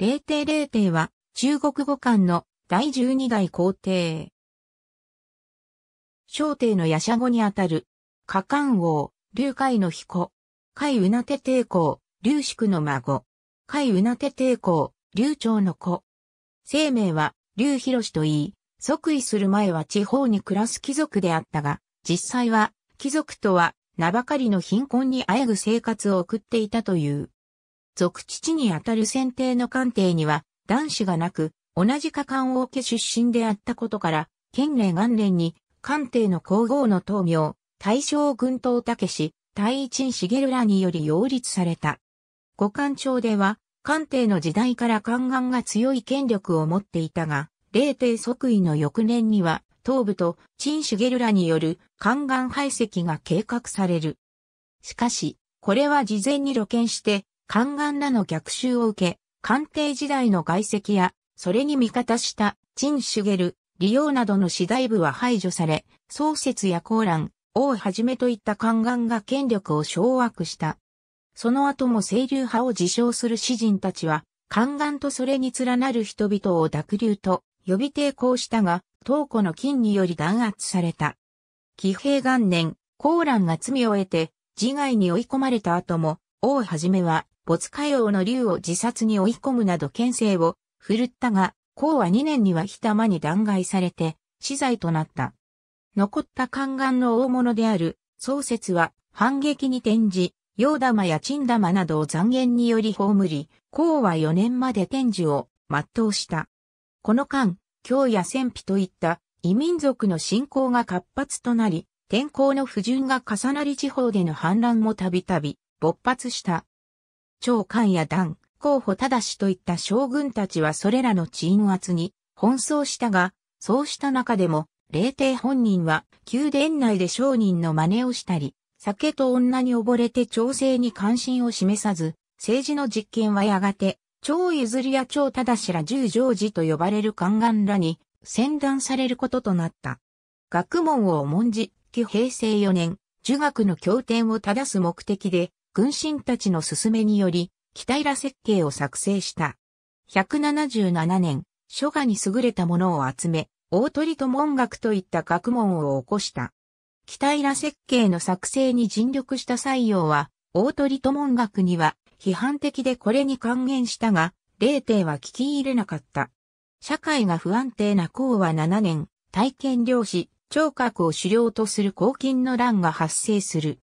霊帝霊帝は中国語間の第十二代皇帝。小帝の夜叉語にあたる、下官王、劉海の彦、海うなて帝皇、劉宿の孫、海うなて帝皇、劉長の子。生命は、劉広と言い、即位する前は地方に暮らす貴族であったが、実際は、貴族とは、名ばかりの貧困にあえぐ生活を送っていたという。属父にあたる選定の官邸には男子がなく、同じか官王家出身であったことから、県令元年に官邸の皇后の東名、大正軍東武氏、大一茂らにより擁立された。五官庁では、官邸の時代から宦官が強い権力を持っていたが、霊帝即位の翌年には、東部と陳茂らによる宦官排斥が計画される。しかし、これは事前に露見して、宦官らの逆襲を受け、官邸時代の外籍や、それに味方した、陳茂、李鎔などの次大部は排除され、創設や高蘭、王はじめといった宦官が権力を掌握した。その後も清流派を自称する詩人たちは、宦官とそれに連なる人々を濁流と呼び抵抗したが、東湖の金により弾圧された。騎兵元年、高ンが罪を得て、自害に追い込まれた後も、王はじめは没火用の竜を自殺に追い込むなど牽制を振るったが、孔は2年にはひたまに弾劾されて、死罪となった。残った宦官の大物である、宗説は反撃に転じ、陽玉や鎮玉などを残言により葬り、孔は4年まで天寿を全うした。この間、京や戦費といった異民族の信仰が活発となり、天候の不順が重なり地方での反乱もたびたび勃発した。長官や団、候補ただしといった将軍たちはそれらの鎮圧に奔走したが、そうした中でも、霊帝本人は宮殿内で商人の真似をしたり、酒と女に溺れて調整に関心を示さず、政治の実権はやがて、長譲りや長正しら十常寺と呼ばれる宦官らに、先断されることとなった。学問を重んじ、旧平成4年、儒学の経典を正す目的で、軍神たちの勧めにより、北平設計を作成した。177年、書画に優れたものを集め、大鳥と文学といった学問を起こした。北平設計の作成に尽力した採用は、大鳥と文学には批判的でこれに還元したが、霊帝は聞き入れなかった。社会が不安定な項は7年、体験漁師、聴覚を狩猟とする黄金の乱が発生する。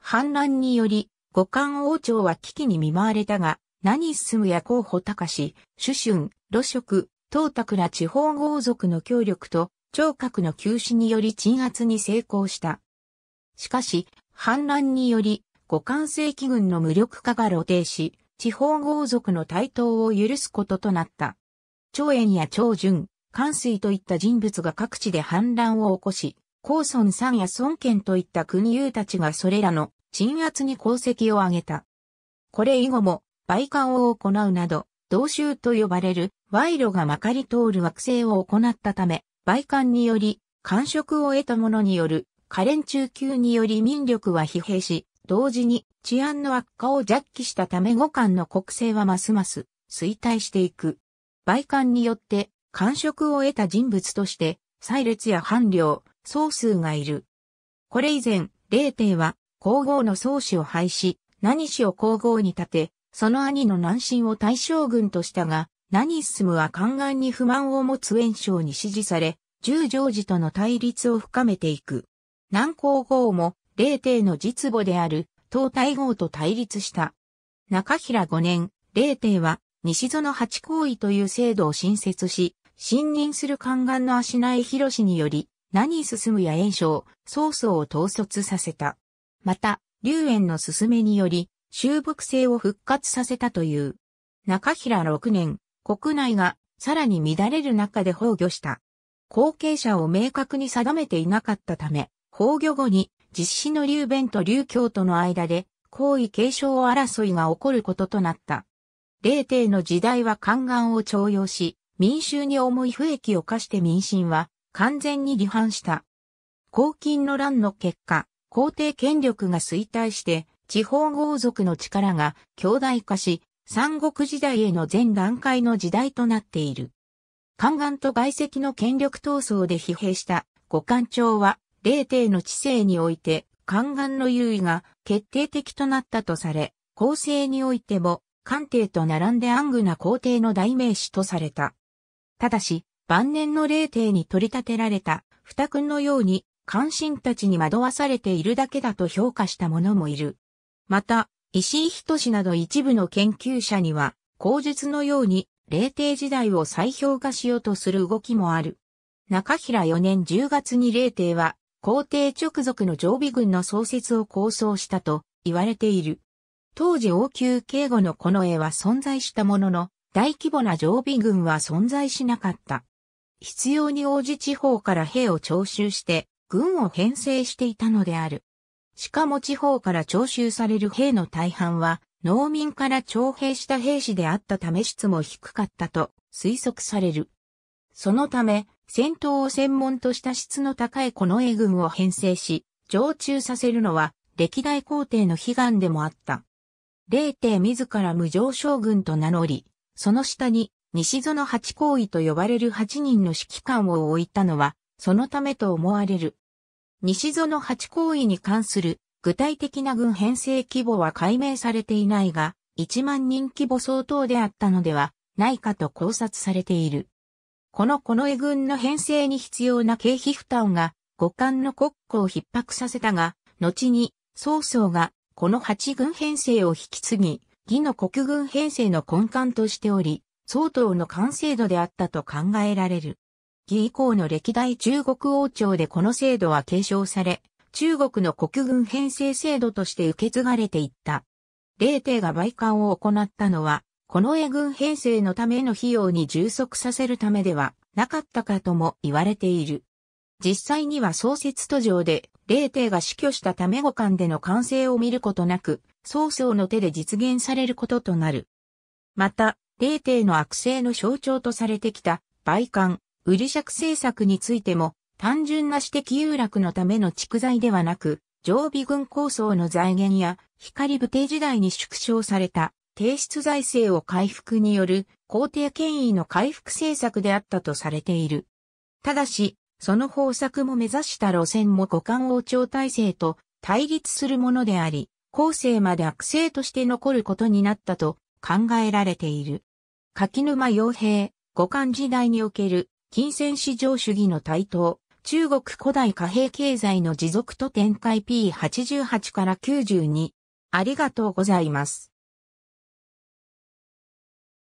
反乱により、五冠王朝は危機に見舞われたが、何進むや候補高し、主春、露食、東卓ら地方豪族の協力と、聴覚の休止により鎮圧に成功した。しかし、反乱により、五冠世紀軍の無力化が露呈し、地方豪族の台頭を許すこととなった。長円や長順、関水といった人物が各地で反乱を起こし、高孫山や孫権といった国優たちがそれらの鎮圧に功績を挙げた。これ以後も、売還を行うなど、同州と呼ばれる賄賂がまかり通る惑星を行ったため、売還により、官職を得た者による、可憐中級により民力は疲弊し、同時に治安の悪化を弱気したため五官の国政はますます衰退していく。売官によって官職を得た人物として、祭列や官僚、総数がいる。これ以前、霊帝は皇后の宗主を廃し、何氏を皇后に立て、その兄の南進を大将軍としたが、何進むは宦官に不満を持つ炎章に支持され、十条寺との対立を深めていく。南皇后も、霊帝の実母である、東大后と対立した。中平五年、霊帝は、西園八行為という制度を新設し、信任する宦官の足苗博氏により、何進むや炎章、曹操を統率させた。また、龍炎の勧めにより、修復性を復活させたという。中平6年、国内がさらに乱れる中で崩御した。後継者を明確に定めていなかったため、崩御後に実施の龍弁と龍教との間で、皇位継承争いが起こることとなった。霊帝の時代は宦官を徴用し、民衆に重い不益を課して民心は完全に離反した。黄金の乱の結果、皇帝権力が衰退して、地方豪族の力が強大化し、三国時代への前段階の時代となっている。宦官と外籍の権力闘争で疲弊した五官庁は、霊帝の知性において、宦官の優位が決定的となったとされ、後世においても、官帝と並んで暗愚な皇帝の代名詞とされた。ただし、晩年の霊帝に取り立てられた、二君のように、関心たちに惑わされているだけだと評価した者もいる。また、石井仁など一部の研究者には、口述のように、霊帝時代を再評価しようとする動きもある。中平4年10月に霊帝は、皇帝直属の常備軍の創設を構想したと言われている。当時王宮警護のこの絵は存在したものの、大規模な常備軍は存在しなかった。必要に応じ地方から兵を徴収して、軍を編成していたのである。しかも地方から徴収される兵の大半は、農民から徴兵した兵士であったため質も低かったと推測される。そのため、戦闘を専門とした質の高いこの英軍を編成し、常駐させるのは歴代皇帝の悲願でもあった。霊帝自ら無常将軍と名乗り、その下に西園八行位と呼ばれる8人の指揮官を置いたのは、そのためと思われる。西園八行為に関する具体的な軍編成規模は解明されていないが、1万人規模相当であったのではないかと考察されている。この近衛軍の編成に必要な経費負担が五感の国庫を逼迫させたが、後に曹操がこの八軍編成を引き継ぎ、義の国軍編成の根幹としており、相当の完成度であったと考えられる。義以降の歴代中国王朝でこの制度は継承され、中国の国軍編成制度として受け継がれていった。霊帝が売還を行ったのは、この軍編成のための費用に充足させるためではなかったかとも言われている。実際には創設途上で、霊帝が死去したため五間での完成を見ることなく、曹操の手で実現されることとなる。また、霊帝の悪性の象徴とされてきた、売還、ウリシャク政策についても、単純な私的遊楽のための蓄財ではなく、常備軍構想の財源や、光武帝時代に縮小された、提出財政を回復による、皇帝権威の回復政策であったとされている。ただし、その方策も目指した路線も五感王朝体制と対立するものであり、後世まで悪性として残ることになったと考えられている。柿沼洋平、五感時代における金銭市場主義の台頭、中国古代貨幣経済の持続と展開 P88 から92。ありがとうございます。